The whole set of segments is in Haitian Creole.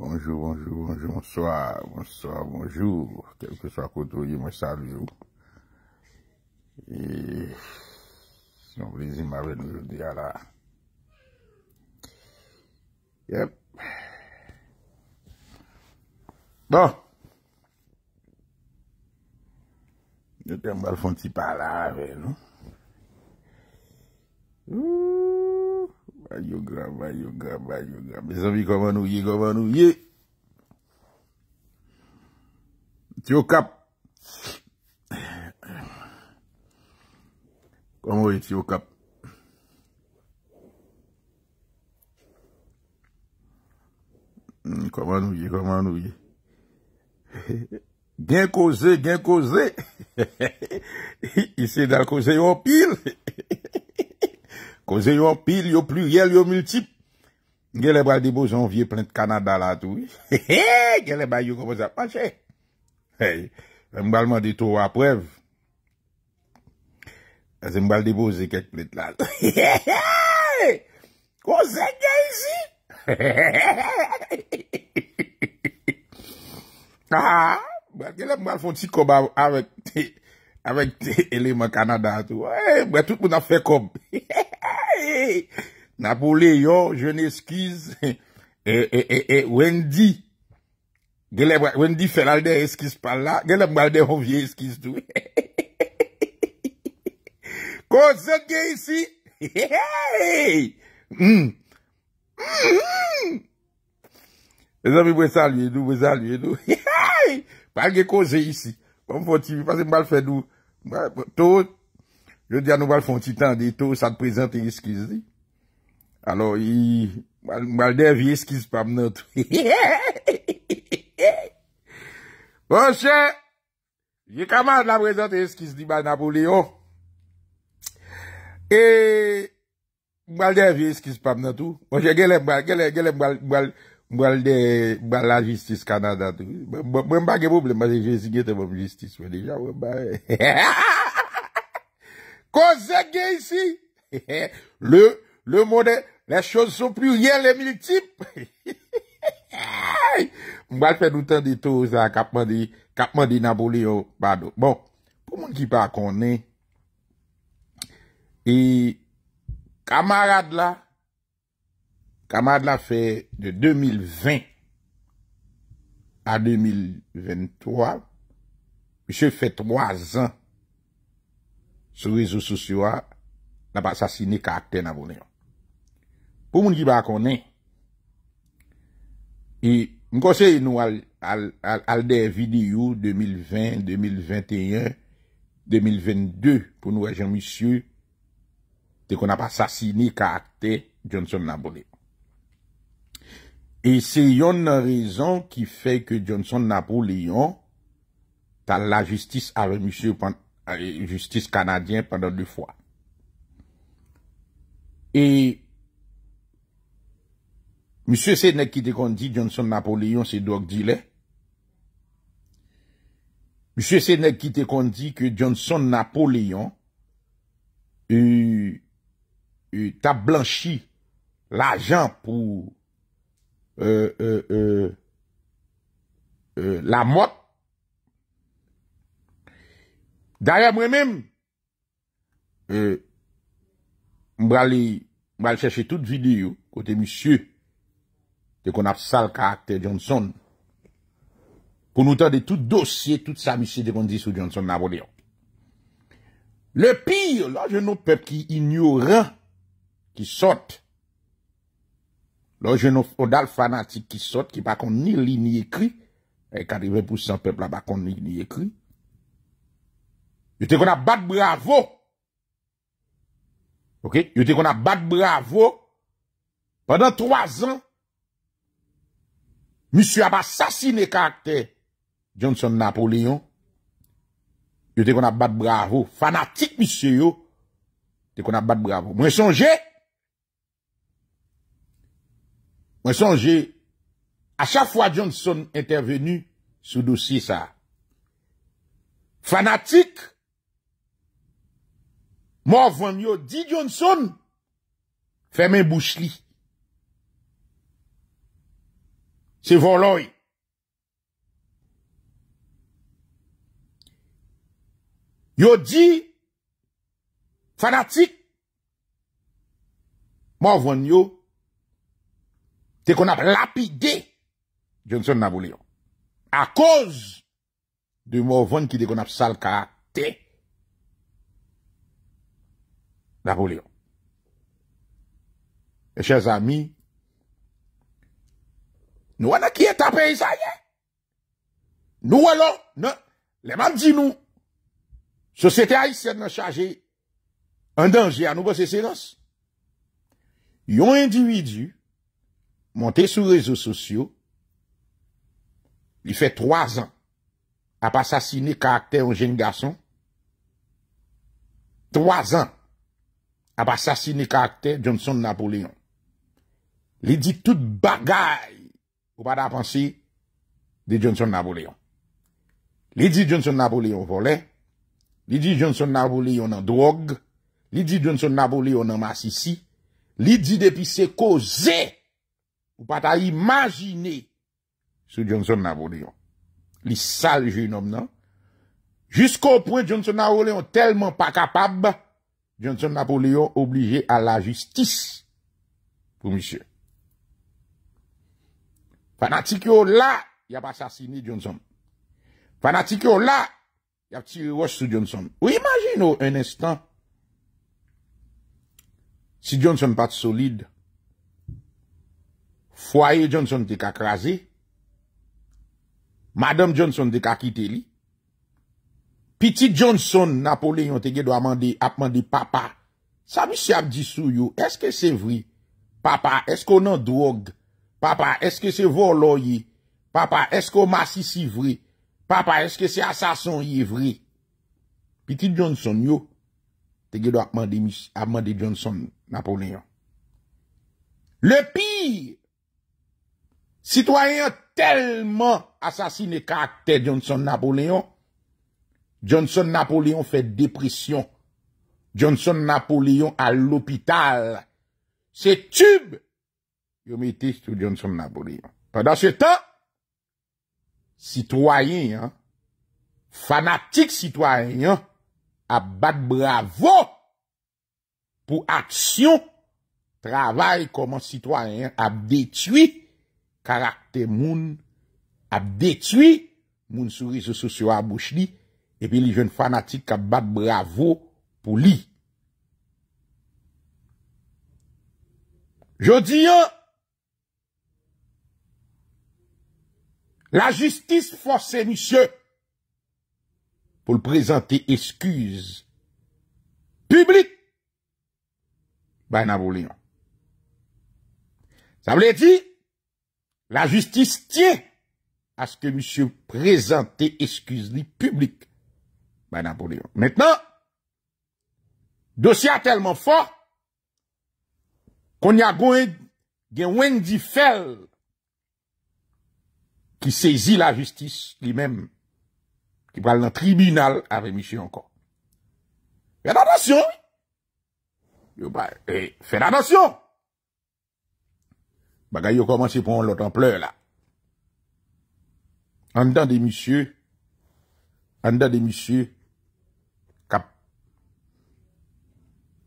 Bonsoir, bonsoir, bonsoir, telpe so koutou di mwen sa aviyou Eh, sown 숨 avèn nou la ren Yap Bo Jo tem wild fwen ti palaved non Wou Ayo grab, ayo grab, ayo grab. Mes avi koman ou ye, koman ou ye. Tio kap. Koman ou ye, tio kap. Koman ou ye, koman ou ye. Gen koze, gen koze. I se dal koze yon pil. Hi, hi, hi. Koze yon pil, yon pluriel, yon multip Gye le bal debo zon vie plent kanada la tou He he he Gye le bal yon komo zan panche Hey, mbal man de tou apwev E zan mbal debo zeket plet la He he he Koze gya yizi He he he He he he Ha ha Gye le mbal fon ti kob avèk te Avèk te eleman kanada la tou Hey, mbal tout moun an fe kob He he he Napoléon, je n'eskiz Wendy Wendy Ferrader eskiz pala Gèle Mbalder Mbye eskiz dou Ko zè gè isi Mbè zè mbè zè Mbè zè mbè zè Mbè zè mbè zè Mbè zè mbè zè Je di anou bal fon titan deto, sa te prezente eskiz di. Alors, yi... Mwal dev yi eskiz pa mnen tou. Hi, hi, hi, hi, hi, hi, hi, hi. Bon, chè! Jè kamande la prezente eskiz di ba Napoléon. E... Mwal dev yi eskiz pa mnen tou. Bon, chè, gelèm, gelèm, gelèm, gelèm, mwal... Mwal dev... Mwal la jistis kanada tou. Mwen ba ge pouple, mwen se jesige te mwen jistis. Mwen deja, mwen ba... Hi, hi, hi, hi, hi, hi. Ko zè gè yisi? Le, le modè, le chòz sou pli ou yè lè mil-tip. Mbèl fè doutan di touz a kapman di, kapman di nabouli yo bado. Bon, pou moun ki pa konè, e kamarad la, kamarad la fè de 2020 a 2023, jè fè 3 an sou rezo sosyo a, na pa sasine ka akte na bonen yo. Pou moun ki ba konen, e, mi konseye nou al de video 2020, 2021, 2022, pou nou a e jan misyo, te kon a pa sasine ka akte Johnson na bonen yo. E se yon nan rezon ki fey ke Johnson na bonen yo, ta la jistis a re misyo pan akte, Euh, justice kanadyen pandan 2 fwa. E M. Senec ki te kondi Johnson Napoleon se doak dile. M. Senec ki te kondi Johnson Napoleon euh, euh, ta blanchi la jan pou la mot Daya mwen mèm, mwen alè chèche tout videyo kote misye, de kon ap sal karakter Johnson, kon nou tè de tout dosye, tout samisye de kon di sou Johnson nabode yon. Le pire, lò jè nou pep ki ignora, ki sot, lò jè nou odal fanatik ki sot, ki pa kon ni li ni ekri, e kade vè pou san pep la pa kon ni ni ekri, Yo te kon a bat bravo. Yo te kon a bat bravo. Pendan 3 an. Monsenje a pa sasine karakter Johnson Napolyon. Yo te kon a bat bravo. Fanatik monsenje yo. Te kon a bat bravo. Monsenje. Monsenje. A cha fwa Johnson intervenu sou dosi sa. Fanatik. Mou avon yo di Johnson Feme bouch li Se voloy Yo di Fanatik Mou avon yo Tekon ap lapide Johnson nabole yo A koz De mou avon ki dekon ap sal karate Napoléon. E chèz ami, nou an a kye tapè isa yè? Nou an non, lò, lèman di nou, sosyete a y sèd nan chaje an danjè an nou bo se sèd ans. Yon individu montè sou rezo sosyo, li fè 3 an ap asasine karakter an geni gason, 3 an ap asasini karte Johnson Napolyon. Li di tout bagay ou pat apansi di Johnson Napolyon. Li di Johnson Napolyon vole, li di Johnson Napolyon an drog, li di Johnson Napolyon an masisi, li di depi se koze ou pat apansi ou pat apansi sou Johnson Napolyon. Li sal jenom nan. Jiskou pouen Johnson Napolyon telman pa kapab Johnson Napoleon oblige a la justis pou misye. Fanatik yo la, ya pa sasini Johnson. Fanatik yo la, ya ti rewos sou Johnson. Ou imagine yo en estan, si Johnson pat solide, foye Johnson te ka kraze, Madame Johnson te ka kite li, Petit Jonson Napoléon te ge do apman de papa. Sabi se apdi sou yo, eske se vri? Papa, eske se volo ye? Papa, eske se asason ye vri? Petit Jonson yo, te ge do apman de Jonson Napoléon. Le pi, sitwayen telman asasine kak te Jonson Napoléon, Johnson-Napoleon fè depresyon. Johnson-Napoleon al l'opital. Se tube yon metist ou Johnson-Napoleon. Padansye tan, sitwayen, fanatik sitwayen, ap bat bravo pou aksyon travay koman sitwayen ap detui karakter moun ap detui moun sourisou souso a bouch li epi li jen fanatik ka bat bravo pou li. Jodi yo, la justis fwase misye pou l prezante eskuz publik bay nan vou li yo. Sa mwen li di, la justis tye aske misye prezante eskuz li publik Ben apode yon. Metnan, dosya telman fòr, kon yagwen gen wèn di fèl ki sezi la justis li menm ki pral nan tribunal avè misyon kon. Fèn adasyon. Yo bay, fèn adasyon. Bagay yo komanse pon lò templeur la. An dan de misyon, an dan de misyon,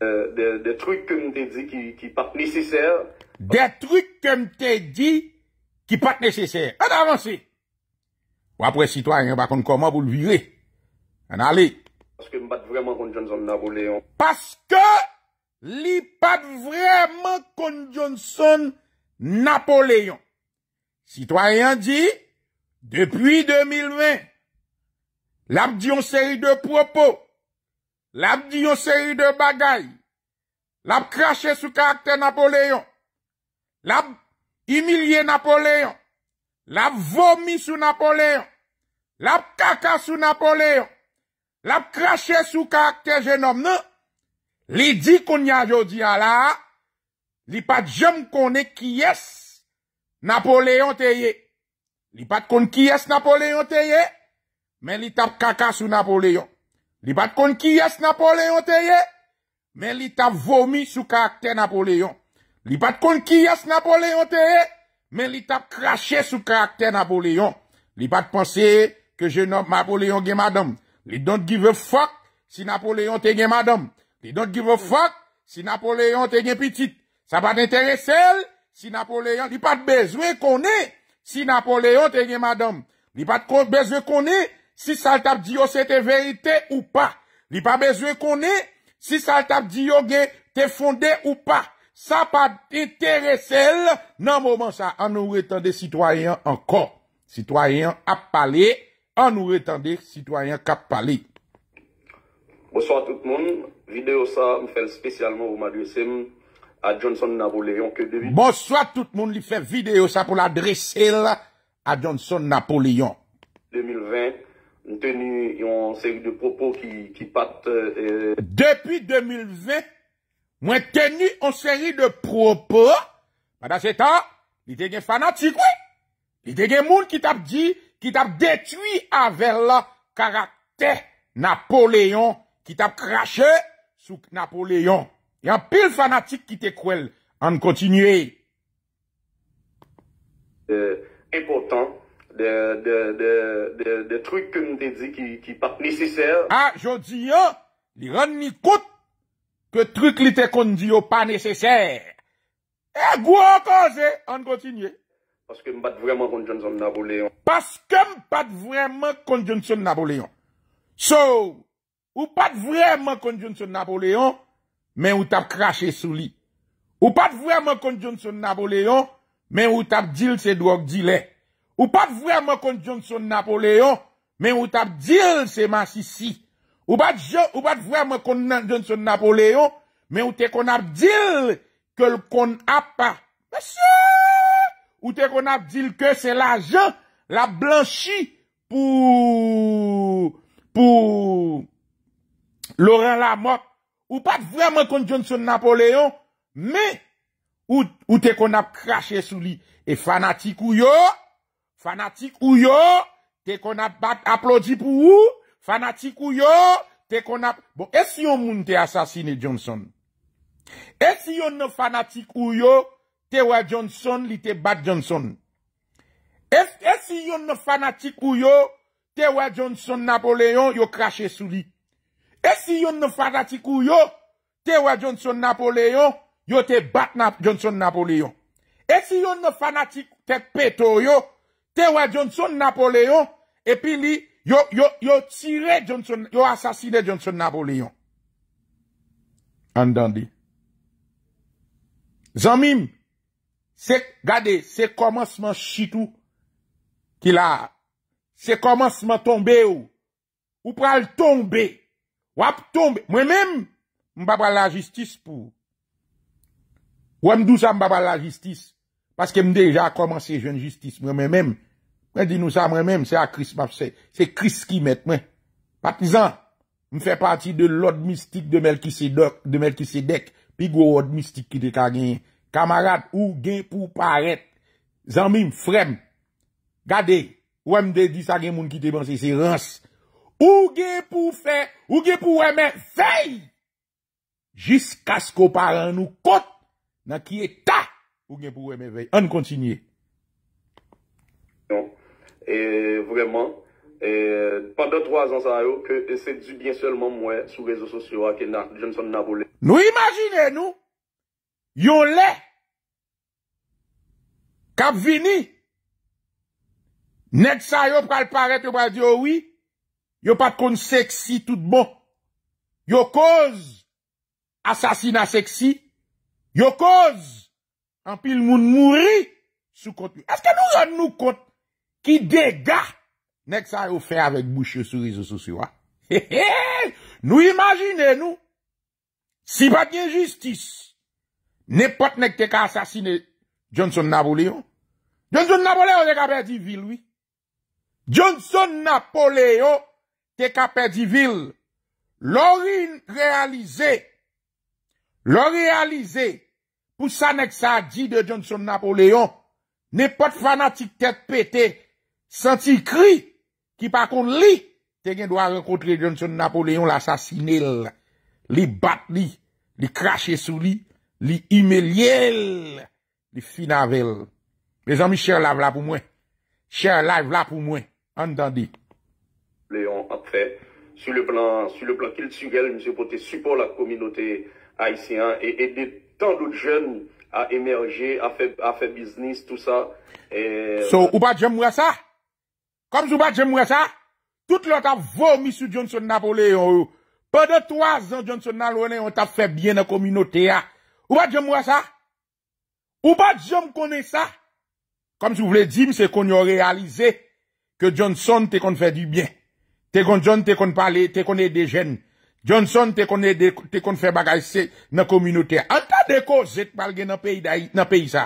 De trik kem te di ki pat neceser. De trik kem te di ki pat neceser. An avansi. Ou apre sitwanyan bakon konman pou l'vive. An ali. Paske mbat vreman kon Johnson Napoleon. Paske li pat vreman kon Johnson Napoleon. Sitwanyan di, depuy 2020, la mdi yon seri de propo, la ap diyon seri de bagay, la ap krashe sou karakter Napoléon, la ap imilye Napoléon, la ap vomi sou Napoléon, la ap kaka sou Napoléon, la ap krashe sou karakter jenom nou, li di kon nyan jodi an la, li pat jem kon e kyes Napoléon te ye, li pat kon kyes Napoléon te ye, men li tap kaka sou Napoléon, Li pat kon ki yas Napolyon te ye, men li ta vomi sou karakter Napolyon. Li pat kon ki yas Napolyon te ye, men li ta kroshe sou karakter Napolyon. Li pat konsye ke je nap Maplewaon gen map me. Li donc give a fok si Napolyon te gen map me. Li donc give a fok si Napolyon te gen pitit. Sa pat interessel si Napolyon te gen mata. Li pat bezwe kone si Napolyon te gen map me. Li pat bezwe kone... Si sal tap diyo se te veyite ou pa. Li pa bezwe konen. Si sal tap diyo gen te fonde ou pa. Sa pa interesel nan mouman sa. An nou reten de sitwayen an kon. Sitwayen ap pale. An nou reten de sitwayen kap pale. Bonsoit tout moun. Videyo sa mou fel spesyalman ou madwese mou. A Johnson Napoleon. Bonsoit tout moun li fel videyo sa pou la dresel. A Johnson Napoleon. 2020. Mwen tenu yon seri de propo ki pat... Eh, Depi 2020, mwen tenu yon seri de propo, pada se ta, li te gen fanatik wè. Li te gen moun ki tap di, ki tap detwi avè la karakter Napoléon, ki tap krashe souk Napoléon. Yon pil fanatik ki te kwel an kontinue. Eh, Impotant, De truc ke m te di ki pat neceser. A, jodi yo, li ran mi koute ke truc li te kondi yo pa neseser. E, gwa akonze, an kontinye. Paske m pat vreman kondjon son Napoléon. Paske m pat vreman kondjon son Napoléon. So, ou pat vreman kondjon son Napoléon, men ou tap krashe sou li. Ou pat vreman kondjon son Napoléon, men ou tap dil se dwek dilek. Ou pa d'vouè mè kon Johnson Napoléon, mè ou t'ap dil seman si si. Ou pa d'vouè mè kon Johnson Napoléon, mè ou te kon ap dil ke l'kon ap pa. Mè si! Ou te kon ap dil ke se la jan, la blanchi, pou... pou... Laurent Lamotte. Ou pa d'vouè mè kon Johnson Napoléon, mè ou te kon ap krashe sou li. E fanatikou yo, Fanatik ou yo te konap aplodi pou ou Fanatik ou yo te konap aplodi e pou ou Yo moun te kasasini Johnson Yo e son nou fanatik ou yo wan Johnson li te bat Johnson Boy e, yon nou fanatik ou yoEt wan napoleon 抚 lankeache sou ri Yo maintenant ouvien mujèik ik ware ai bat Napolon Yo son nou fanatik ou ko tef pedal ou yo te wè Johnson Napoléon, epi li, yo tirè Johnson, yo asasine Johnson Napoléon. Andande. Zanmim, se gade, se komanseman chitou, ki la, se komanseman tombe ou, ou pral tombe, wap tombe, mwen mèm, mbaba la jistis pou. Wèm dou sa mbaba la jistis, paske mdeja a komanse jen jistis, mwen mèm mèm, Mwen di nou sa mwen men, mwen se a kris pafse. Se kris ki met mwen. Patizan, mwen fe pati de lod mistik de Melkisedek. Pi gwo od mistik ki de kagen. Kamarad, ou gen pou paret. Zanmim frem. Gade, ou mde di sa gen moun ki te bansi se rans. Ou gen pou fe, ou gen pou weme vey. Jiska sko paran nou kot. Na ki eta, ou gen pou weme vey. An kontinye. Donk. Vreman Pendan 3 an sa yo Se di bien selman mwen Sou rezo sosyo ake jen son nabole Nou imagine nou Yo le Kap vini Nek sa yo pral paret yo pral di yo wi Yo pat kon seksi tout bon Yo koz Asasina seksi Yo koz Anpil moun mouri Sou kote yo Aske nou jan nou kote ki dega, nek sa ou fe avèk bouchè, souris ou souris wè. He he he, nou imagine nou, si bat gen justice, nepot nek te ka asasine, Johnson Napoléon, Johnson Napoléon te ka perdi vil wè. Johnson Napoléon, te ka perdi vil, lorin realize, lorin realize, pou sa nek sa di de Johnson Napoléon, nepot fanatik te petè, Senti kri ki pa konde li, se gen do a rekontre jen son Napoléon l'assasinel. Li bat li, li krashe sou li, li imeliel, li finavel. Me zanmi share live la pou mwen. Share live la pou mwen. Andandi. Leon, apre, sou le plan kil tsugel, mse poté support la kominote Aisyen e de tan dout jen a emerje, a fe biznis tout sa. So, ou pa jen mwa sa? Kom sou ba djem wè sa? Tout lò ta vò misou Johnson Napoléon. Pe de 3 an Johnson Napoléon ta fè bien nan kominote ya. Ou ba djem wè sa? Ou ba djem konè sa? Kom sou wè di mse kon yo realize ke Johnson te kon fè di bien. Te kon John te kon pale, te kon e de jen. Johnson te kon fè bagayse nan kominote ya. An ta deko zet mal gen nan peyi sa.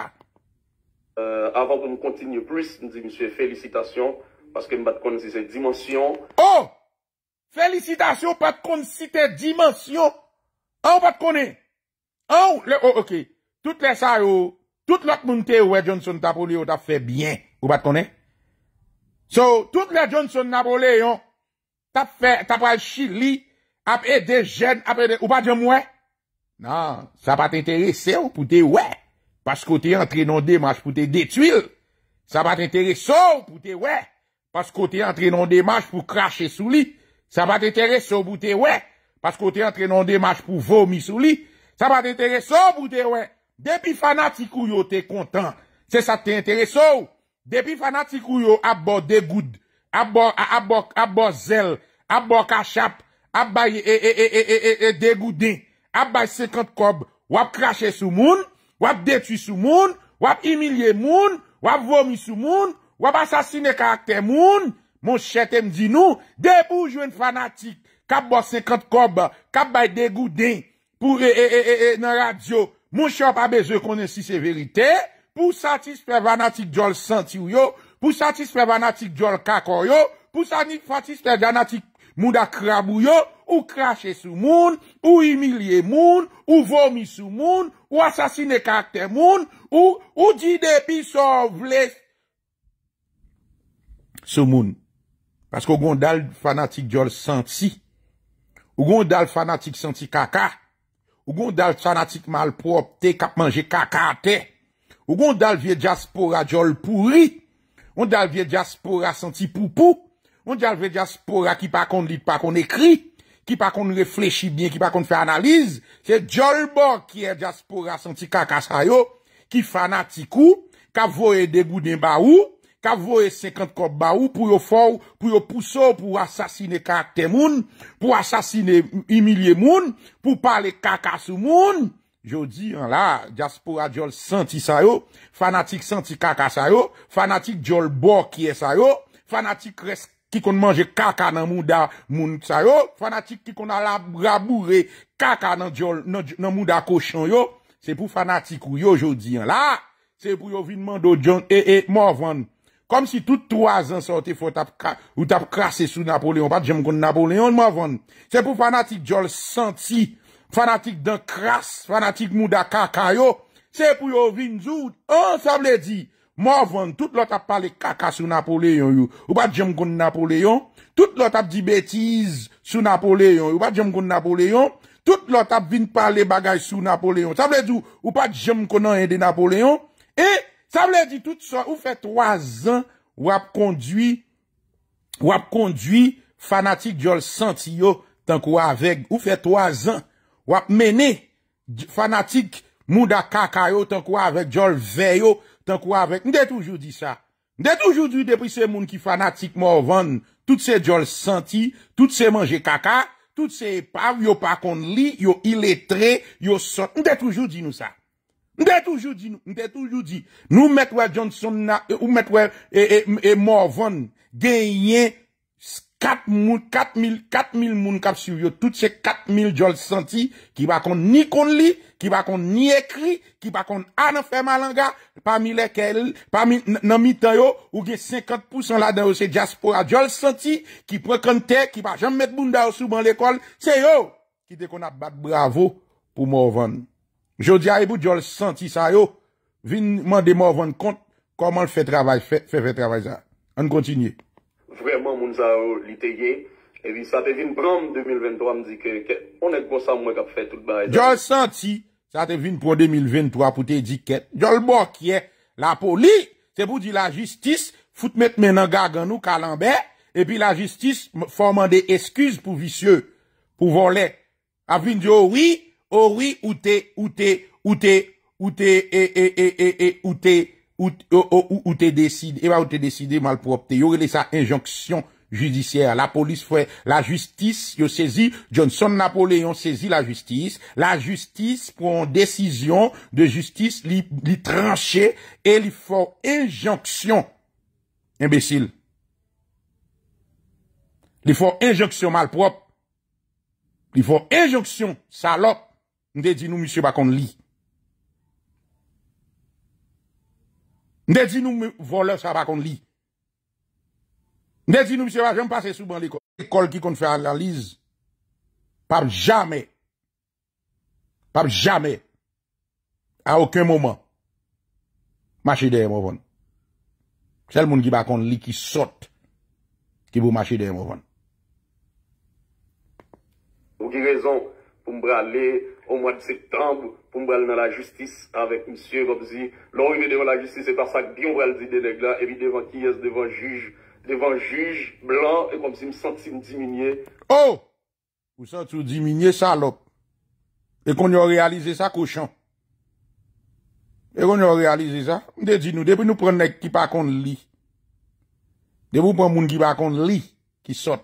Avan kon nou kontinye plus, mse felicitasyon Paske mi bat kon si se dimensyon. Oh! Felicitasyon pat kon si se dimensyon. An ou bat konen? An ou? Oh, ok. Tout le sar ou, tout le akmoun te ouwe Johnson Napoléon ta fe bien. Ou bat konen? So, tout le Johnson Napoléon ta fe, ta pa chili ap e de jen, ap e de... Ou bat jen mwen? Nan, sa pa te interese ou pou te wè? Paske ou te yon trenon de maj pou te detuil. Sa pa te interese ou pou te wè? Pasko te entrenon demaj pou krashe sou li. Sa va te tereso boute we. Pasko te entrenon demaj pou vomi sou li. Sa va te tereso boute we. Depi fanatikou yo te kontan. Se sa te tereso. Depi fanatikou yo abo degoud. Abo zel. Abo kachap. Abay degoudin. Abay sekant kob. Wap krashe sou moun. Wap detwi sou moun. Wap imilye moun. Wap vomi sou moun. wap asasine karakter moun, moun chetem di nou, de pou jwen fanatik, kap bò 50 kob, kap bay degou den, pou re e e e e nan radyo, moun chan pa beze konen si se verite, pou satispe fanatik jol senti ou yo, pou satispe fanatik jol kakor yo, pou satispe fanatik moun da krab ou yo, ou krashe sou moun, ou imilie moun, ou vomi sou moun, ou asasine karakter moun, ou ou di depi sou vles moun, Sou moun. Paske ou goun dal fanatik jol santi. Ou goun dal fanatik santi kaka. Ou goun dal fanatik malprop te kap manje kaka te. Ou goun dal vie diaspora jol pouri. Ou goun dal vie diaspora santi poupou. Ou goun dal vie diaspora ki pa kon li, pa kon ekri. Ki pa kon reflechi bine, ki pa kon fe analize. Se jol bo ki e diaspora santi kaka sayo. Ki fanatik ou. Ka vore de gounen ba ou. ka vwoye sekant kop ba ou pou yo faw, pou yo puso pou asasine kak te moun, pou asasine imilye moun, pou pale kaka sou moun, jodi an la, jaspora jol senti sa yo, fanatik senti kaka sa yo, fanatik jol borkiye sa yo, fanatik kikon manje kaka nan moun da moun sa yo, fanatik kikon ala raboure kaka nan moun da koshon yo, se pou fanatik ou yo jodi an la, se pou yo vinman do jol e e mouvan, kom si tout 3 an sote fwa tap krasse sou Napoléon, pat jem kon Napoléon, mou avon, se pou fanatik jol senti, fanatik dan krasse, fanatik mou da kaka yo, se pou yo vin zout, an oh, sa ble di, mou avon, tout lò tap pale kaka sou Napoléon yo, ou pat jem kon Napoléon, tout lò tap di betiz sou Napoléon, ou pat jem kon Napoléon, tout lò tap vin pale bagay sou Napoléon, sa ble di, ou pat jem kon nan yende Napoléon, e, Sa mle di tout sa, ou fe 3 an, wap kondwi fanatik jol santi yo tan kwa avek. Ou fe 3 an, wap mene fanatik moun da kaka yo tan kwa avek, jol ve yo tan kwa avek. Mde toujou di sa. Mde toujou di depri se moun ki fanatik moun vande, tout se jol santi, tout se manje kaka, tout se pav yo pa kond li, yo iletre, yo son. Mde toujou di nou sa. Ndè toujou di nou, ndè toujou di, nou mèt wè Johnson ou mèt wè e, e, e Morvan genyen 4.000 moun kap sur yo, tout se 4.000 jol senti ki pa kon ni kon li, ki pa kon ni ekri, ki pa kon anan fè malanga, pa mi lekel, pa mi nan mi tan yo, ou gen 50% la den yo se diaspora jol senti, ki pre kon te, ki pa jan mèt bunda ou sou ban l'ekol, se yo, ki de kon ap bat bravo pou Morvan. Jodi a e bout, jol senti sa yo, vin man demor van kont, koman l fè travaj, fè fè travaj sa. An kontinye. Vreman moun za yo, liteye, e vi sa te vin pranm 2023, mdike, on et gonsan mwen kap fè tout ba. E jol senti, sa te vin pranm 2023, pwote diket, jol bokye, la poli, se bout di la jistis, fout met menan gagan nou kalanbe, e pi la jistis, foman de eskuz pou visye, pou volè. A vin di yo, oh wii, Oui, e, e, e, ou t'es, ou t'es, ou t'es, ou t'es, et, et, et, ou t'es, ou t'es décide. et bah, ou t'es décidé malpropre. Il y aurait sa injonction judiciaire. La police fait, la justice, yo saisi, Johnson Napoléon saisit la justice. La justice prend décision de justice, li, li tranché, et il faut injonction. Imbécile. Il faut injonction mal propre. Il faut injonction salope. Nde di nou msye bakon li. Nde di nou volè sa bakon li. Nde di nou msye bakon li. Jèm passe souban l'ekol. L'ekol ki kon fè analize. Par jame. Par jame. A ouke mouman. Machide mouvan. Sel moun ki bakon li ki sot. Ki pou machide mouvan. Ou ki rezon pou mbra li... Ou mwen de septembre, pou mwen wèl mè la justice avèk msye Bobzi. Lò ou mwen devan la justice, se par sak di mwen wèl di denèk la, evi devan kijes, devan juj, devan juj, blan, e kom si mwen santi mwen diminye. Ou! Mwen santi mwen diminye salop. E kon yon realize sa koshan. E kon yon realize sa. Mwen de di nou, de pou nou pren nek ki pa kon li. De pou pren moun ki pa kon li, ki sot.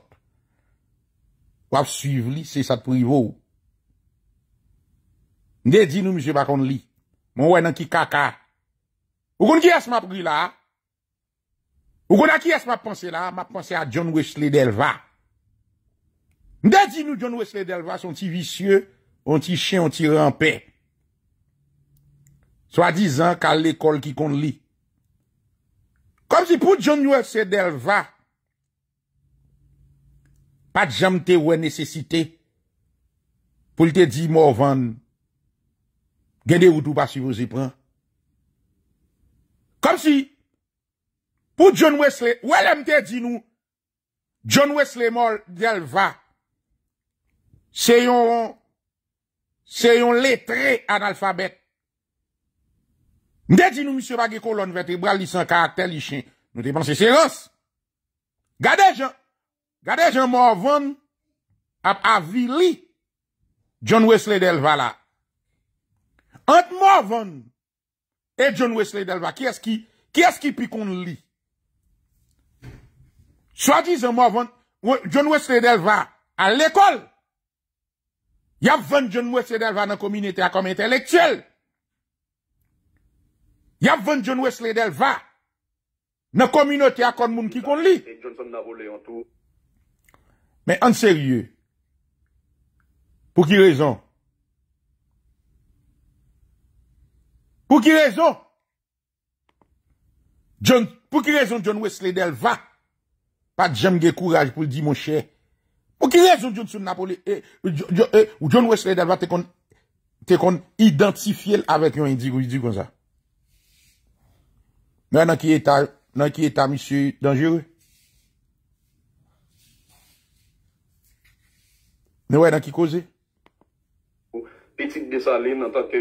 Wap suiv li, se sa privou. Nde di nou msye pa kon li, mwen wè nan ki kaka. Ou kon di yas ma prou la, ou kon a ki yas ma panse la, ma panse a John Wesley Delva. Nde di nou John Wesley Delva son ti visye, son ti chen, son ti rampè. So a dizan ka l'ekol ki kon li. Kom di pou John Wesley Delva, pa djam te wè nesesite, pou l te di mou van mwen. Gende woutou pa si wou zi pren. Kom si, pou John Wesley, wè lè mte di nou, John Wesley mor del va, se yon, se yon letre analfabet. Mte di nou, mse bagi kolon, vete bra li san ka, tel li chen, nou te panse seros. Gade jan, gade jan mor von ap avili John Wesley del va la. Ant mou avon e John Wesley Delva. Ki as ki pi kon li? So a di zan mou avon John Wesley Delva a l'ekol. Yap ven John Wesley Delva nan kominete a kom entelektuel. Yap ven John Wesley Delva nan kominete a kon moun ki kon li. Men an serye. Po ki rezon? Pou ki rezon, John Wesley Delva, pat jemge kouraj pou di mon chè. Pou ki rezon, John eh, eh, Wesley Delva te kon identifye l avèk yon indigo yon zan. Mè nan ki eta, nan ki eta, misi, dangere. Mè wè nan ki koze. Petit desaline an tanke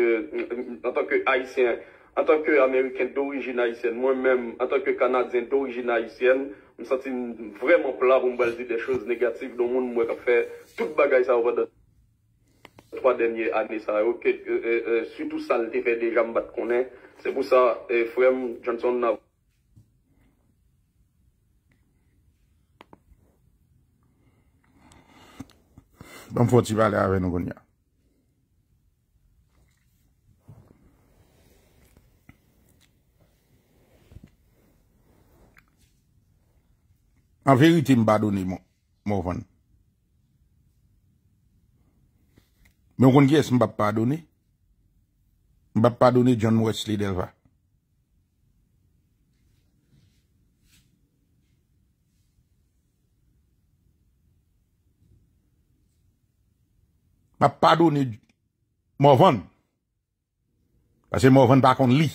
an tanke Haitien, an tanke Ameriken do orijin Haitien, mwen men an tanke Kanadien do orijin Haitien m sati vreman plav m bal di de chouz negatif, don moun m wèk ap fè tout bagay sa wad an 3 denye euh, euh, anè euh, sa wèk sütou salte fè deja m bat konè se pou sa fwèm janson nan Don Foti wale avè nou goun ya An veriti m badouni m wavon. Men w kon kyes m bap badouni. M bap badouni John Wesley Delva. M bap badouni m wavon. Pase m wavon bakon li.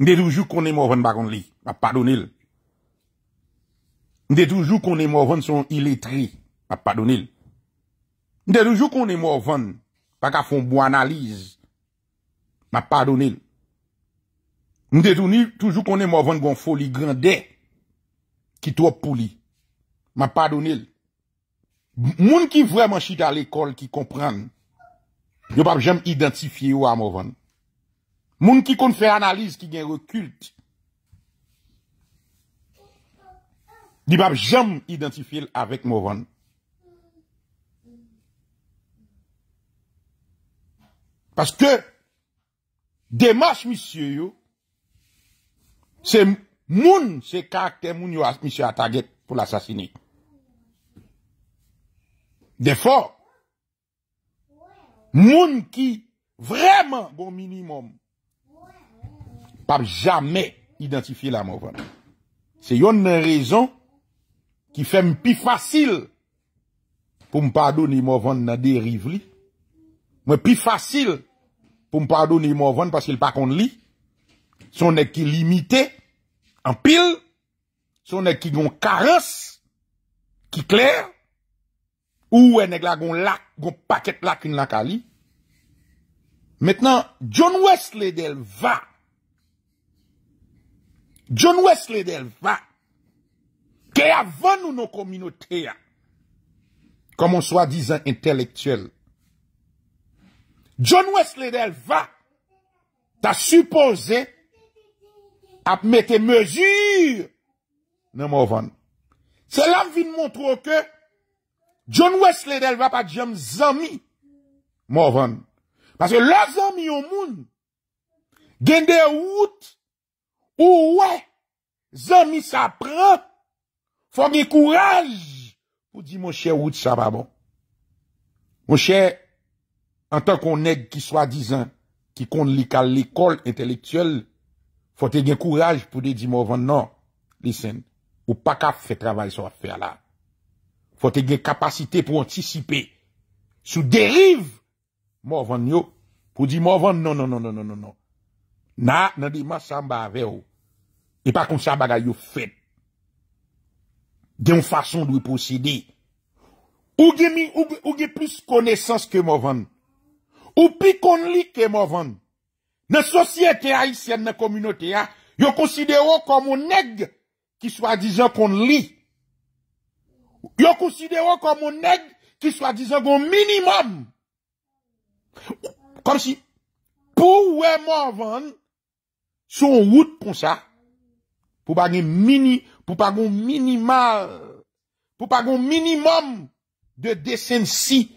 N de nou jou koni m wavon bakon li. M bap badouni l. Mde toujou konen morvan son iletri, ma padonil. Mde toujou konen morvan, pa ka fon bo analiz, ma padonil. Mde toujou konen morvan gon foli grande, ki tou pou li, ma padonil. Moun ki vwèman chit al ekol ki kompran, yo bab jem identifi yo a morvan. Moun ki kon fè analiz ki gen rekulti. ki bab jam identifiye l avèk mouvan. Paske, demas misye yo, moun se karakter moun yo as misye ataget pou l asasini. De fò, moun ki vreman bon minimum, bab jam identifiye l avèk mouvan. Se yon nan rezon, Ki fèm pi fasil pou mpado ni mouvan nan deriv li. Mwen pi fasil pou mpado ni mouvan pasil pa kon li. Son ek ki limite, an pil. Son ek ki goun kares, ki kler. Ou enek la goun lak, goun paket lak yon lak a li. Metnan, John Wesley del Valle. John Wesley del Valle. Ke avan nou nou kominote ya. Komon swa dizan intelektuel. John Wesley Delva ta suppose ap mette mezur nan mouvan. Se lan vin montro ke John Wesley Delva pa djem zami mouvan. Pase la zami yo moun gen de wout ou we zami sa prant Fote gen kouraj pou di moun chè wout sababon. Moun chè, an ton kon neg ki swa dizan, ki kon li kal l'ekol entelektuel, fote gen kouraj pou de di moun vann nan. Lisen, ou pa ka fè travay sou a fè ala. Fote gen kapasite pou antisipe. Sou deriv moun vann yo, pou di moun vann nan nan nan nan nan nan nan. Nan nan di moun samba aveyo. E pa kon samba ga yo fèt. De yon fason dwi posidi. Ou ge plus konesans ke movan. Ou pi kon li ke movan. Na sosyete a isen, na kominote a, yo konside wo komo neg ki swa dijan kon li. Yo konside wo komo neg ki swa dijan kon minimum. Kom si pou we movan sou wout kon sa. Pou bagi minimum pou pa goun minimal, pou pa goun minimum de desensi,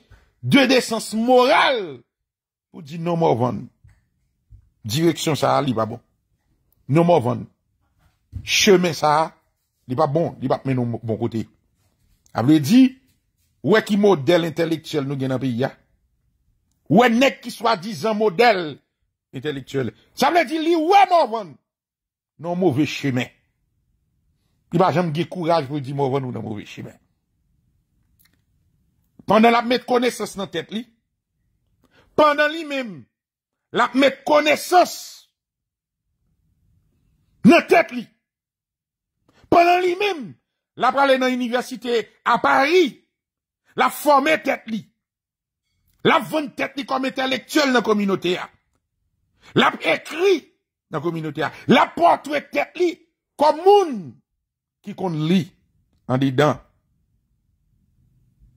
de desens moral, pou di nou mouvan. Direksyon sa a li pa bon. Nou mouvan. Cheme sa a, li pa bon, li pa men nou bon kote. A vle di, we ki model intelektuel nou gen api ya. We nek ki swa dizan model intelektuel. Sa vle di li we mouvan. Nou mouve cheme. Iba jenm ge kouraj pou di mou ven ou nan mou vechi men. Pendan lap met konesos nan tet li. Pendan li men. Lap met konesos. Nan tet li. Pendan li men. Lap rale nan universite a Paris. Lap forme tet li. Lap voun tet li kom etelektuel nan kominote a. Lap ekri nan kominote a. Lap pwantwe tet li. Komoun. ki kon li an di dan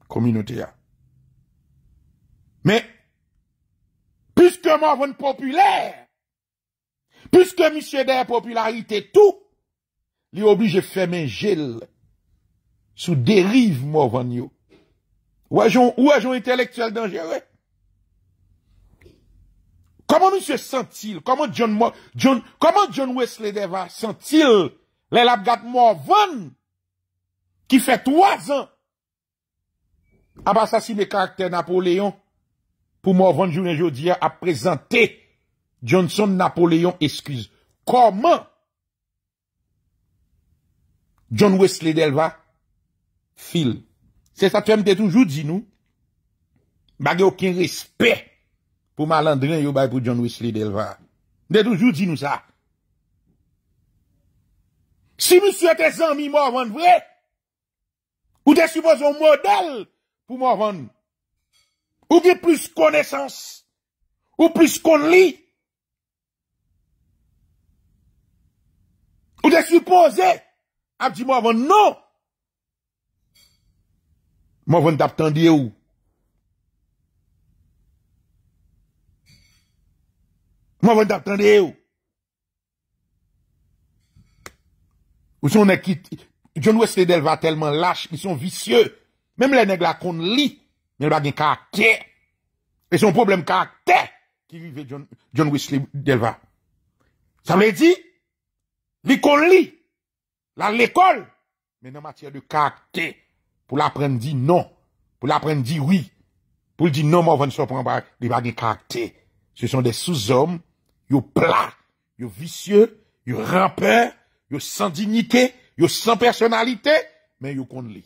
kominote ya. Me, pise ke mou avon populer, pise ke misye der popularite tou, li obli je fe men jel sou deriv mou avon yo. Ou ajon intelektuel dangere? Koman misye sentil? Koman John Wesley Deva sentil Lè lap gat Morvan ki fè 3 an. Aba sa si me karakter Napoléon pou Morvan Jounen Jodia ap prezante Johnson Napoléon, eskouze. Koman John Wesley Delva fil. Se sa tèm te toujou di nou bagè okin respè pou malandrin yo bay pou John Wesley Delva. Te toujou di nou sa. Si mi sou ete zan mi mou avan vre, ou de sou poson model pou mou avan, ou de plus konechans, ou plus kon li, ou de sou pose ap di mou avan nou, mou avan dap tandeye ou. Mou avan dap tandeye ou. Ou son ekit, John Wesley Delva telman lache, ki son visyeu. Mem le neg la kon li, men l bagen kakte. E son problem kakte, ki vive John Wesley Delva. Sa le di, li kon li, la l ekol, men nan matye de kakte, pou la pren di non, pou la pren di oui, pou li di non, mou ven sopren bagen kakte. Se son de souzom, yo plak, yo visyeu, yo rampè, yo san dignite, yo san personalite, men yo kond li.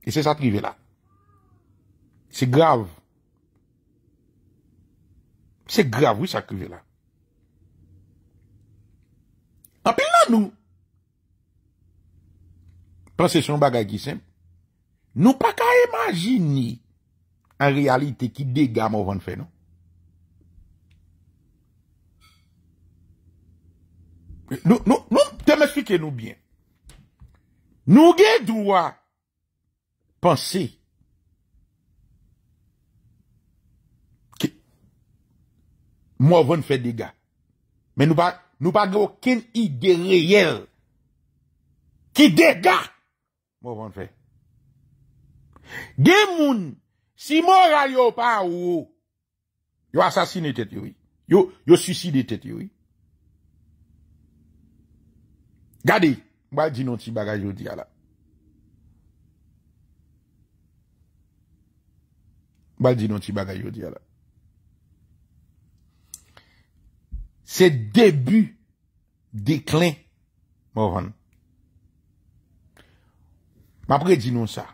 E se sa krive la. Se grav. Se grav, wè se sa krive la. Anpil la nou. Pansesyon bagay ki sem, nou pa ka imagini an realite ki dega mou van fè non? nou. Nou, nou, nou, Refike nou bien. Nou gen dwa panse ki mou avon fè dega. Men nou pa gen ken ide reyel ki dega mou avon fè. Gen moun si mou ral yo pa ou yo asasine tete yo. Yo suside tete yo. Gade, wale di nou ti bagaj ou di ala. Wale di nou ti bagaj ou di ala. Se debu deklen, mwen. Mwen pre di nou sa.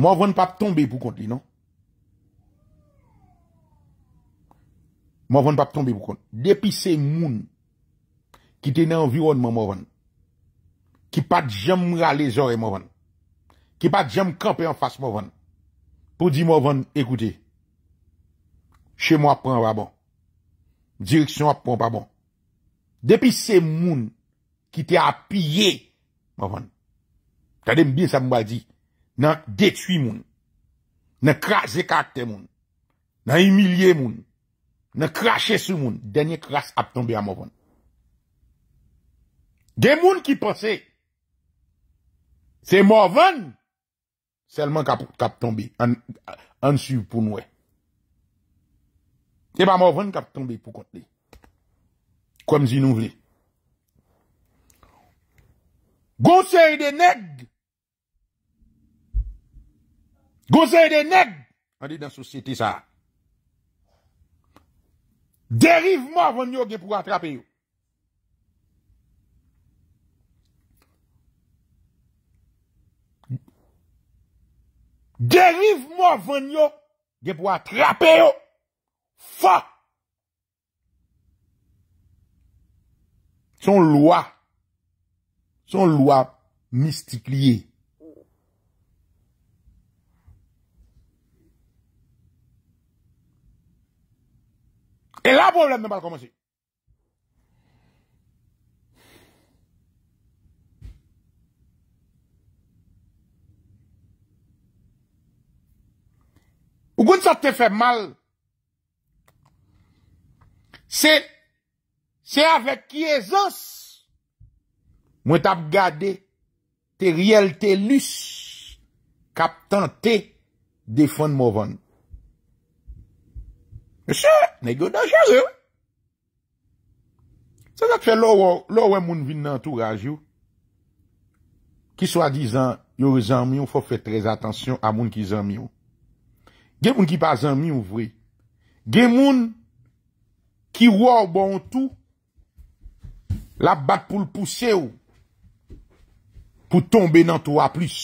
Mwen wane pap tombe pou kont li, non? Mwen wane pap tombe pou kont. Depi se moun, Ki te nan environman moun moun. Ki pat jem mra le zore moun moun. Ki pat jem kampen an fasy moun moun. Po di moun moun, ekoute. Che moun ap pran waban. Direksyon ap pran waban. Depi se moun ki te ap piye moun moun. Tade mbiye sa mbadi. Nan detui moun. Nan kraze kakte moun. Nan emilye moun. Nan krashe sou moun. Danye kras ap tombe a moun moun. De moun ki pase, se mou ven, selman kap tombe, an su pou noue. Se ba mou ven kap tombe pou konti. Koum zinou vle. Gosei de neg! Gosei de neg! An di dan sou siti sa. Derive mou ven yo ge pou atrapi yo. Deriv mò ven yo, ge pou atrapè yo. Fa! Son lwa. Son lwa mistikliye. E la probleme mè pal komanse. Ou goun sa te fe mal? Se, se avek ye sos, mwen tap gade, te riel, te lus, kap tant te, defon mouvan. Se, negyo dan jaze wè. Se, se lor wè moun vin nan tout raj yo, ki swa dizan, yor zanmiyon, fò fè trez atensyon a moun ki zanmiyon. Gen moun ki pa zan mi ouvre, gen moun ki wou ou bon tou, la bat pou l pousse ou, pou tombe nan tou a plis.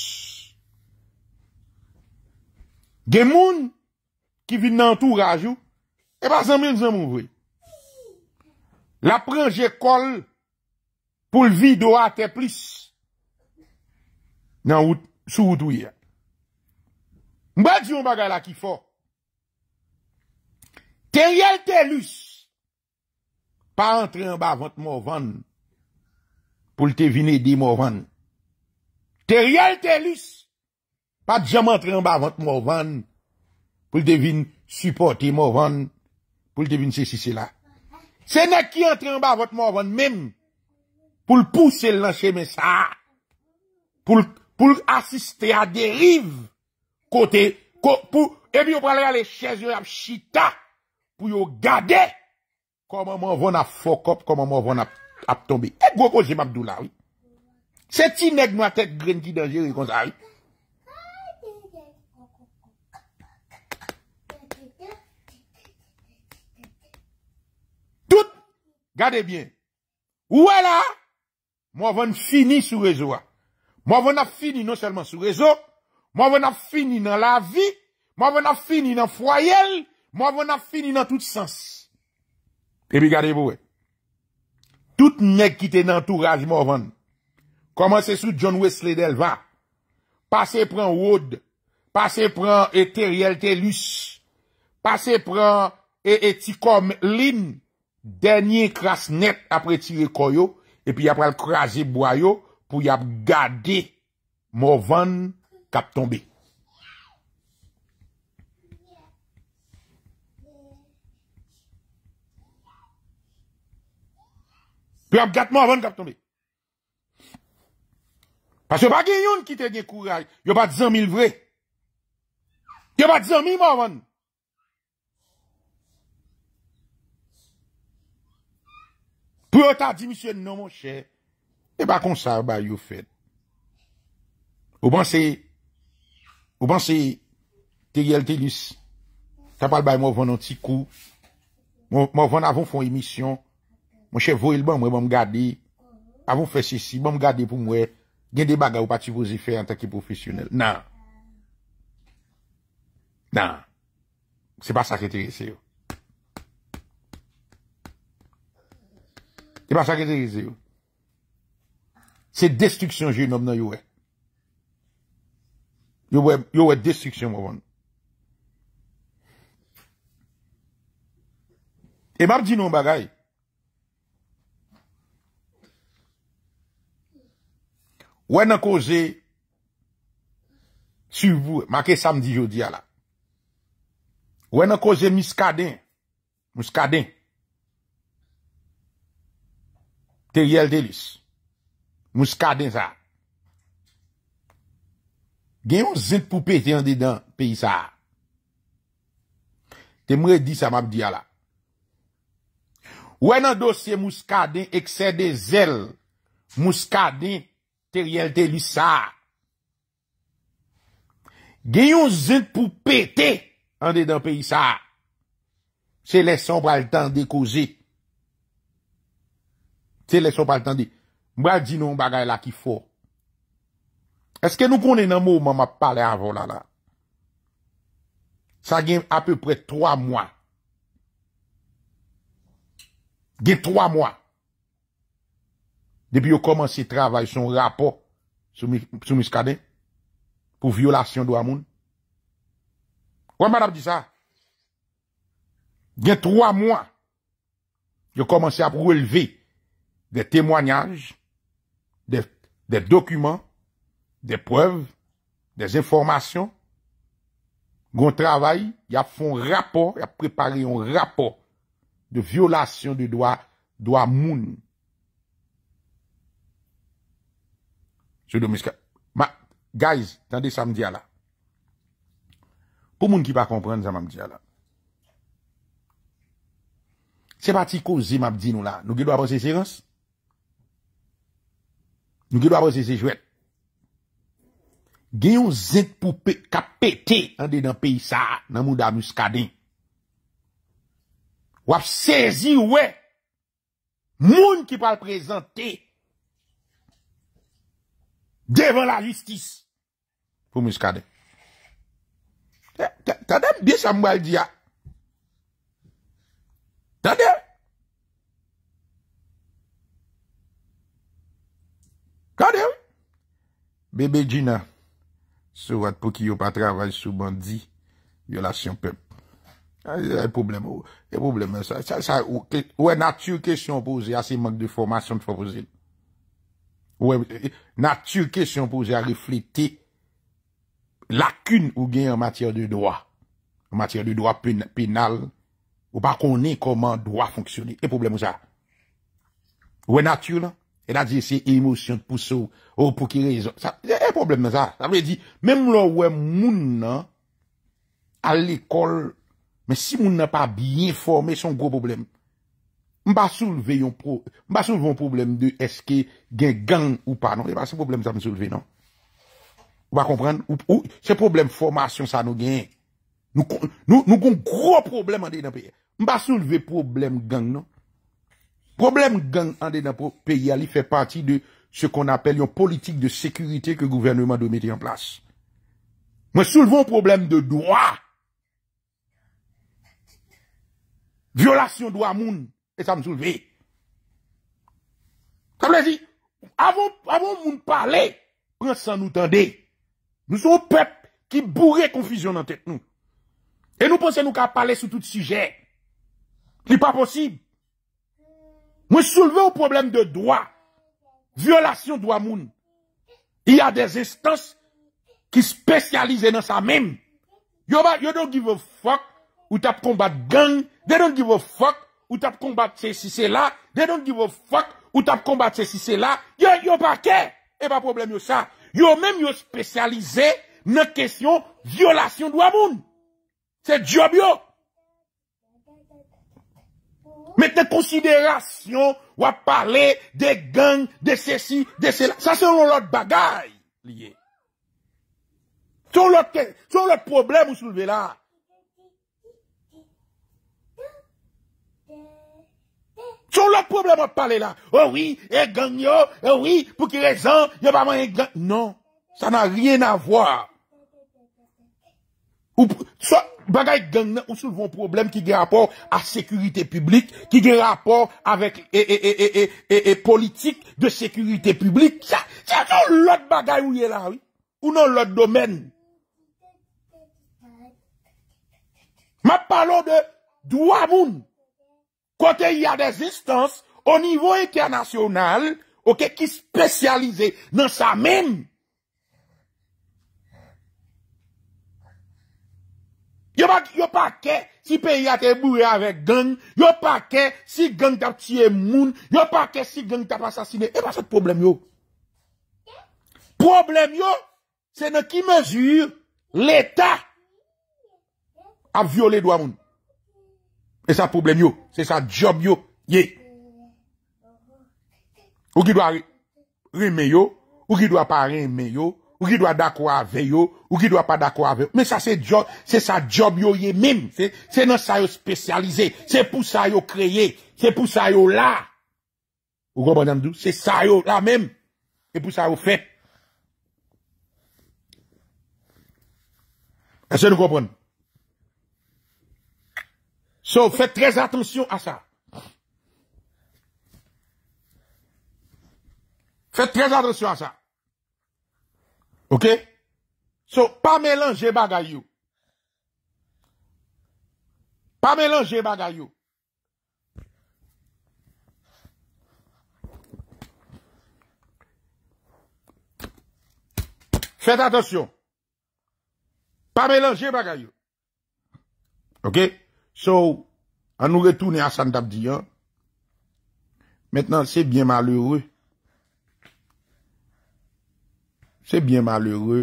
Gen moun ki vide nan tou a jou, e pa zan mi nou zan moun ouvre. La pren jekol pou l vide ou a te plis, nan sou ou tou yè. Mbè di yon bagay la ki fò. Te riel te lus. Pa antre an ba vant mou van. Poul te vine di mou van. Te riel te lus. Pa di jam antre an ba vant mou van. Poul te vine supporti mou van. Poul te vine se si se la. Se ne ki antre an ba vant mou van mem. Poul pousse lanshe men sa. Poul asiste a derive. Pote, pou, epi yo pralaya le chèze yo ap chita, pou yo gade, koman moun voun ap fokop, koman moun voun ap ap tombe. Ek woko jim ap dou la, oui. Se ti neg mou atèk gren ki dan jiri kon sa, oui. Tout, gade bien. Ouè la, moun voun fini sou rezo a. Moun voun ap fini non selman sou rezo a. Mwen wè nan fini nan la vi, mwen wè nan fini nan fwayel, mwen wè nan fini nan tout sens. E pi gade pou wè, tout nèk ki te nan touraj mwen wè, koman se sou John Wesley Delva, pase pran Wode, pase pran Eteriel Telus, pase pran E.E.T.K.M.Lin, denye kras net apre ti re koyo, e pi apre l krasi boyo, pou y ap gade mwen wè, Kapton B. Pyo ap gatman van kapton B. Pas yo pa gen yon ki te gen kouraj. Yo pa dizan mil vre. Yo pa dizan mil man van. Pyo yo ta dimisyon nan man chè. E pa konsar ba yo fed. Ou ban seye. Ou pan se te gèl te lus, kapal bay mou vò nan ti kou, mou vò nan avon fon emisyon, mou chevò il ban mwen mwen mwen gade, avon fè sisi, mwen mwen gade pou mwen, gen de baga ou pati vò zifè an te ki profisyonel. Nan. Nan. Se pa sa ke te gèse yo. Se pa sa ke te gèse yo. Se destriksyon jè nan mwen yo wè. E. Yo wè destriksyon wè wèn. E mar di nou bagay. Wè nan koze suvwè. Ma ke samdi jodi ya la. Wè nan koze miskaden. Mouskaden. Te yel delis. Mouskaden za. Mouskaden. Gen yon zid pou pete an de dan pe yisa. Te mre di sa mab di ala. Ou enan dosye mouska den ekse de zel. Mouska den te rielte li sa. Gen yon zid pou pete an de dan pe yisa. Se leson pral tan de koze. Se leson pral tan de mbre di nou bagay la ki fwo. Eske nou konen nan mou man ma pale avon la la? Sa gen ap peu pre 3 mouan. Gen 3 mouan. Debi yo komanse travay son rapor sou miskade pou violasyon do amoun. Kwan man ap di sa? Gen 3 mouan yo komanse ap releve de temwanyaj de dokumen de preuve, de zéformasyon, goun travay, ya foun rapor, ya preparé yon rapor, de vyolasyon de doa, doa moun. Soudou miske. Ma, guys, tande samdiya la. Pou moun ki pa kompren, samamdiya la. Se pati ko zim ap di nou la, nou ge dwa aposé se rons? Nou ge dwa aposé se jwet? genyon zet pou kapete an de nan peyi sa, nan mou da mous kaden. Wap sezi wè, moun ki pa l prezante, devan la justis pou mous kaden. Tade m bis a mou al diya? Tade wè? Tade wè? Bebe dina, Sou vat pou ki yo pa travaj sou bandi, yo la syon pe. E probleme ou, e probleme sa. Ou e natu ke syon pouze a se mank de formasyon pouze. Ou e natu ke syon pouze a reflete lakoun ou gen en matyar de doa. En matyar de doa penal ou pa konen koman doa fonksyoni. E probleme ou sa. Ou e natu la. E nan di se emosyon pou sou, ou oh, pou ki rezon. E problem nan sa. Sa mwen di, men mwen wè moun nan, al ekol, men si moun nan pa biye formé, son gro problem. Mba sou lve yon problem. Mba sou lve yon problem de eske gen gang ou pa. Non, non. Mba sou lve yon problem nan. Mba sou lve yon problem. Se problem formation sa nou gen. Nou kon gro problem an de yon apè. Mba sou lve problem gang nan. Problème gang en dedans pays, fait partie de ce qu'on appelle une politique de sécurité que le gouvernement doit mettre en place. Moi, soulevons problème de droit. Violation droit et ça me souleve. Ça veut avant, avant parler, sans nous Nous sommes un peuple qui bourrait confusion dans tête nous. Et nous pensons nous qu'à parler sur tout sujet. Ce n'est pas possible. Mwen souleve ou problem de dwa, violasyon dwa moun, y a des estans ki spesyalize nan sa men. Yo don give a fok ou tap kombat gang, de don give a fok ou tap kombat se si se la, de don give a fok ou tap kombat se si se la, yo pa ke, e pa problem yo sa. Yo men yo spesyalize nan kesyon violasyon dwa moun. Se job yo. Mette konsiderasyon wap pale de gen, de se si, de se la. Sa se ron lout bagay liye. Son lout problem ou souleve la? Son lout problem wap pale la? Oh ouwi, e gen yo, oh ouwi, pou ki rezan, yo pa man e gen. Non, sa nan rien avwa. Ou sou bon problem ki ge rapor a sekurite publik Ki ge rapor avek e, e, e, e politik de sekurite publik Sa, sa sou lout bagay ou ye la Ou nou lout domen Ma palo de dwa moun Kote y a desistans Ou nivou ekia nasyonal Ou ke ki spesyalize nan sa men Yo pa ke si peyi a te mouye ave gang, yo pa ke si gang tap tiye moun, yo pa ke si gang tap asasine, e pa se problem yo. Problem yo, se ne ki mezu l'Etat a viole do a moun. E sa problem yo, se sa job yo ye. Ou ki do a rime yo, ou ki do a pa rime yo. ou qui doit d'accord avec eux, ou qui doit pas d'accord avec eux. Mais ça, c'est job, c'est sa job yo même. C'est, c'est dans ça yo spécialisé. C'est pour ça yo créé. C'est pour ça yo là. Vous comprenez, C'est ça yo là même. C'est pour ça yo fait. Est-ce que nous comprenons? So, faites très attention à ça. Faites très attention à ça. Ok? So, pa mèlange bagayou. Pa mèlange bagayou. Fèt atasyon. Pa mèlange bagayou. Ok? So, an nou retounè a Santabdi ya. Mètè nan, sè bè mèlurè. Se bien malheure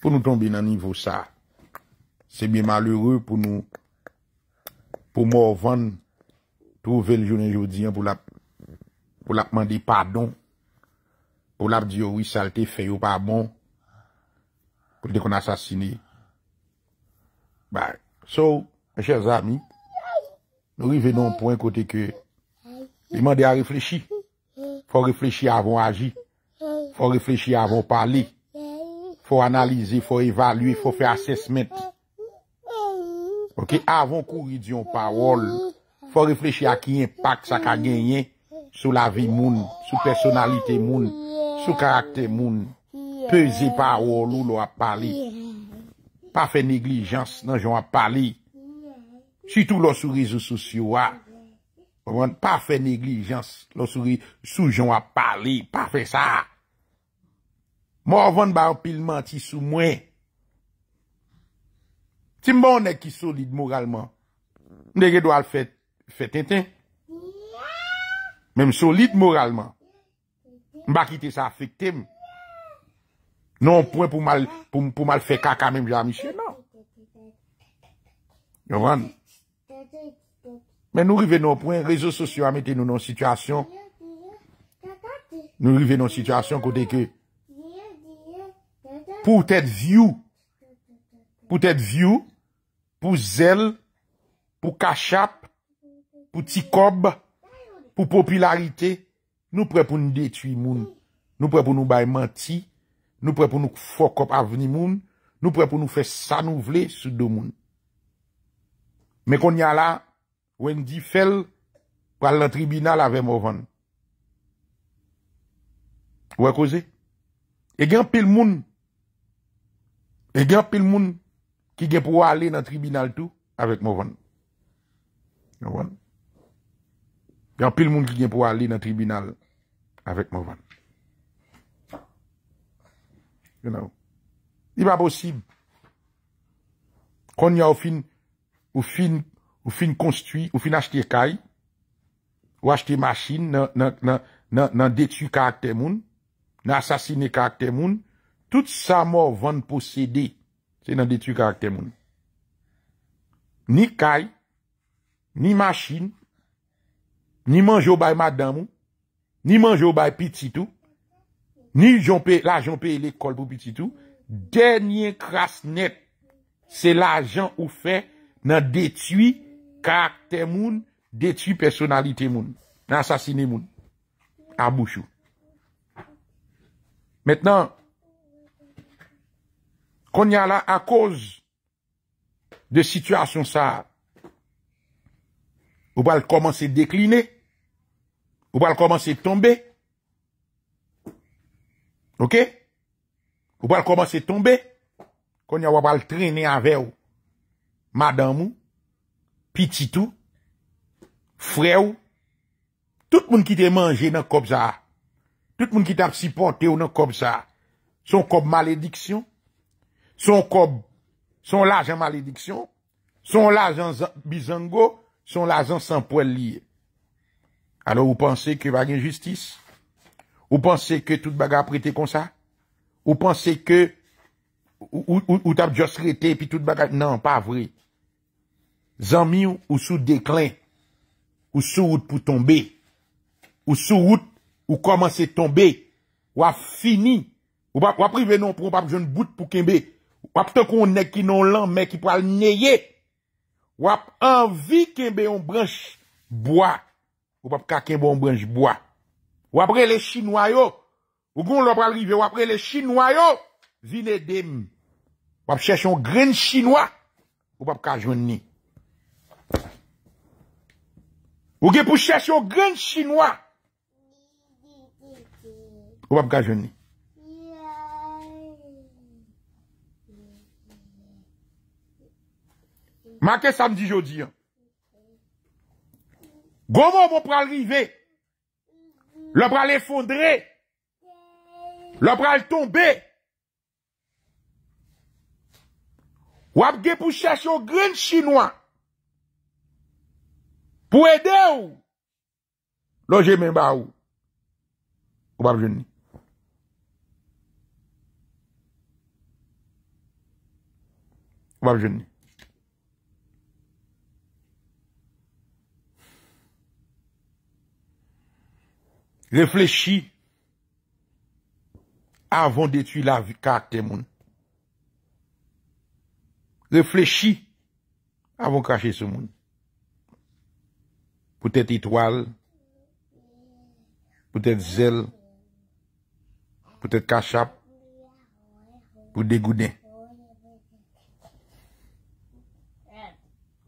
pou nou tombe nan nivou sa. Se bien malheure pou nou pou mou van touvel jounen joudiyan pou lap mande padon. Pou lap diyo wis salte feyo pabon. Kote kon asasine. So, men chèr zami, nou rive non pou en kote ke. Demande a reflechi. Fon reflechi avon aji. Fò reflechi avon pali, fò analize, fò evalue, fò fè asesment. Avon kourid yon pawol, fò reflechi ak yon pak sa ka genyen sou la vi moun, sou personalite moun, sou karakter moun. Pezi pawol ou lò a pali, pa fè neglijans nan joun a pali. Situ lò sou rizou sou siwa, pa fè neglijans lò sou rizou sou joun a pali, pa fè sa a. Morvan ba yon pilman ti sou mwen. Ti mbon ne ki solit moralman. Mde ge do al fet, fet enten. Men solit moralman. Mba ki te sa afektem. Non pwen pou mal, pou mal fe kaka men jaman. Che nan. Yonvan. Men nou rive non pwen. Rezo sosyo amete nou nan sitwasyon. Nou rive nan sitwasyon kote ke... pou tèd vyou, pou tèd vyou, pou zèl, pou kachap, pou tikob, pou popularite, nou prè pou nou detui moun, nou prè pou nou bay manti, nou prè pou nou fokop avni moun, nou prè pou nou fè sanouvle soudou moun. Mè kon yal la, wèn di fèl, pral nan tribunal avèm ouvan. Wè koze? E gen pèl moun, E gen pèl moun ki gen pou wale nan tribunal tou, avèk mouvan. Mouvan. Gen pèl moun ki gen pou wale nan tribunal, avèk mouvan. You know. I ba bòsib, kon yon ou fin, ou fin konstuit, ou fin achte kaj, ou achte machin nan detu karakter moun, nan asasine karakter moun, tout sa mor van posede, se nan detu karakter moun. Ni kay, ni masin, ni manjou bay maddam moun, ni manjou bay pititou, ni la jompe l'ekol pou pititou, denye krasnet, se la jan ou fe, nan detu karakter moun, nan detu personalite moun, nan asasine moun. Abou chou. Metnan, Kon ya la a koz de sitwasyon sa, ou bal komanse dekline, ou bal komanse tombe, ou bal komanse tombe, kon ya wabal trene ave ou, madam ou, pitit ou, fre ou, tout moun ki te manje nan kobza, tout moun ki te ap sipote ou nan kobza, son kob malediksyon, Son kob, son lajan malediksyon, son lajan bizango, son lajan sanpouèl liye. Ano, ou panse ke valin justis? Ou panse ke tout baga aprete kon sa? Ou panse ke ou tap dios rete pi tout baga? Nan, pa vre. Zanmi ou sou deklen, ou sou wout pou tombe, ou sou wout ou komanse tombe, ou a fini, ou a prive non pou wap joun bout pou kembe, Wap te kon nek ki non lan, mek ki pral neye. Wap anvi kenbe yon branj boya. Ou wap ka kenbe yon branj boya. Wap re le chinois yo. Ou goun lop alrive, wap re le chinois yo. Vi ne dem. Wap ches yon gren chinois. Ou wap ka jwenni. Ou gen pou ches yon gren chinois. Ou wap ka jwenni. Ma ke samdi jodi an? Gomo mou pral rive? Lop pral efondre? Lop pral tombe? Wap ge pou chasyo green chinois? Pou ede ou? Loje non, men ba ou? Wap jen ni? Wap jen ni? Reflechi avon detu la vi kak te moun. Reflechi avon kache se moun. Poutet itwal, poutet zel, poutet kachap, poutet degounen.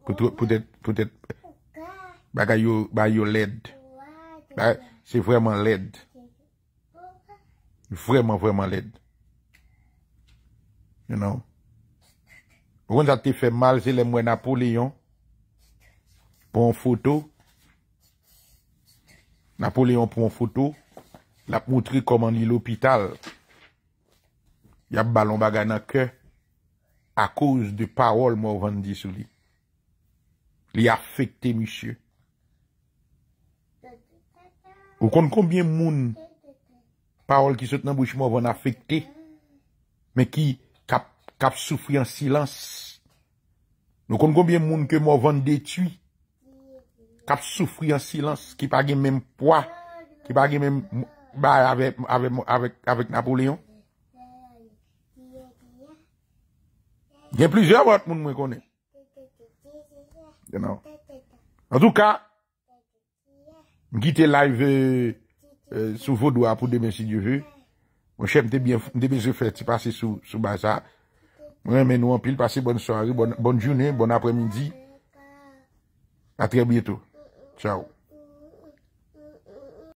Poutet, poutet, bagayou led, bagayou, Se vwèman led. Vwèman, vwèman led. You know? Vwèman da te fè mal, zè lè mwen Napoléon pou an foto. Napoléon pou an foto. La pou tri kom an il l'opital. Ya balon baga nan kè. A kouz de parol mwen vwèman di sou li. Li a fèkte mi chè. Ou kon konbyen moun parol ki sot nan bouch mou van afekte me ki kap kap soufri an silans. Ou kon konbyen moun ke mou van detui kap soufri an silans ki pa gen menm poa ki pa gen menm ba avek napoleon. Gen plizye avot moun mwen konen. Gen nou. An tou ka an tou ka Gite live euh, sou vodo apou demen si di ve. Mwen chèm te beze fèti pase sou baza. Mwen mè nou anpil pase. Bonne soary, bonne jounè, bon apre midi. A tre bieto. Tchao.